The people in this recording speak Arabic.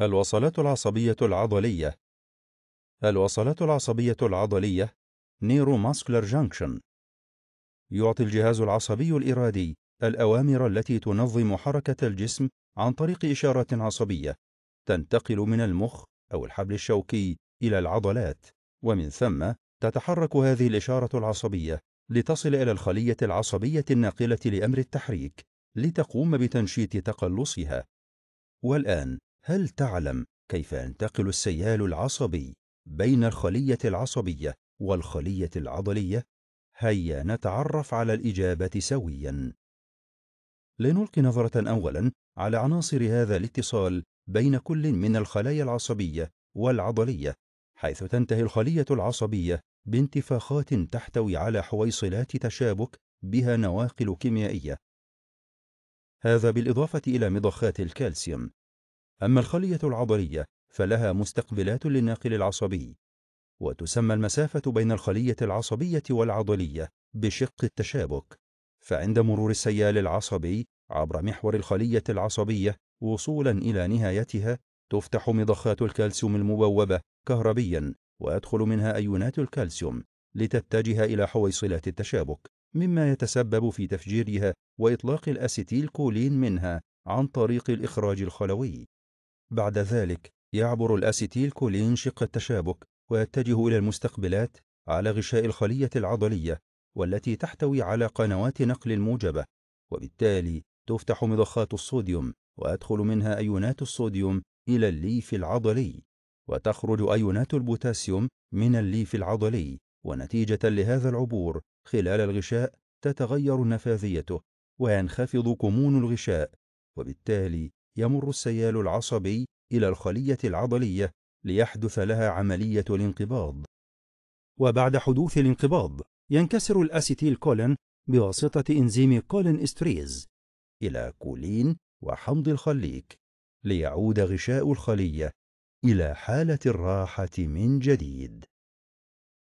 الوصلات العصبية العضلية الوصلات العصبية العضلية Neuromuscular جانكشن يعطي الجهاز العصبي الإرادي الأوامر التي تنظم حركة الجسم عن طريق إشارات عصبية تنتقل من المخ أو الحبل الشوكي إلى العضلات ومن ثم تتحرك هذه الإشارة العصبية لتصل إلى الخلية العصبية الناقلة لأمر التحريك لتقوم بتنشيط تقلصها والآن هل تعلم كيف ينتقل السيال العصبي بين الخلية العصبية والخلية العضلية؟ هيا نتعرف على الإجابة سويا. لنلقي نظرة أولا على عناصر هذا الاتصال بين كل من الخلايا العصبية والعضلية، حيث تنتهي الخلية العصبية بانتفاخات تحتوي على حويصلات تشابك بها نواقل كيميائية. هذا بالإضافة إلى مضخات الكالسيوم أما الخلية العضلية فلها مستقبلات للناقل العصبي وتسمى المسافة بين الخلية العصبية والعضلية بشق التشابك فعند مرور السيال العصبي عبر محور الخلية العصبية وصولا إلى نهايتها تفتح مضخات الكالسيوم المبوبة كهربيا ويدخل منها أيونات الكالسيوم لتتجه إلى حويصلات التشابك مما يتسبب في تفجيرها وإطلاق الأسيتيل كولين منها عن طريق الإخراج الخلوي بعد ذلك يعبر الأسيتيل كولين شق التشابك ويتجه إلى المستقبلات على غشاء الخلية العضلية والتي تحتوي على قنوات نقل الموجبة وبالتالي تفتح مضخات الصوديوم ويدخل منها أيونات الصوديوم إلى الليف العضلي وتخرج أيونات البوتاسيوم من الليف العضلي ونتيجة لهذا العبور خلال الغشاء تتغير نفاذيته وينخفض كمون الغشاء وبالتالي يمر السيال العصبي إلى الخلية العضلية ليحدث لها عملية الانقباض وبعد حدوث الانقباض ينكسر الأسيتيل كولين بواسطة إنزيم كولين استريز إلى كولين وحمض الخليك ليعود غشاء الخلية إلى حالة الراحة من جديد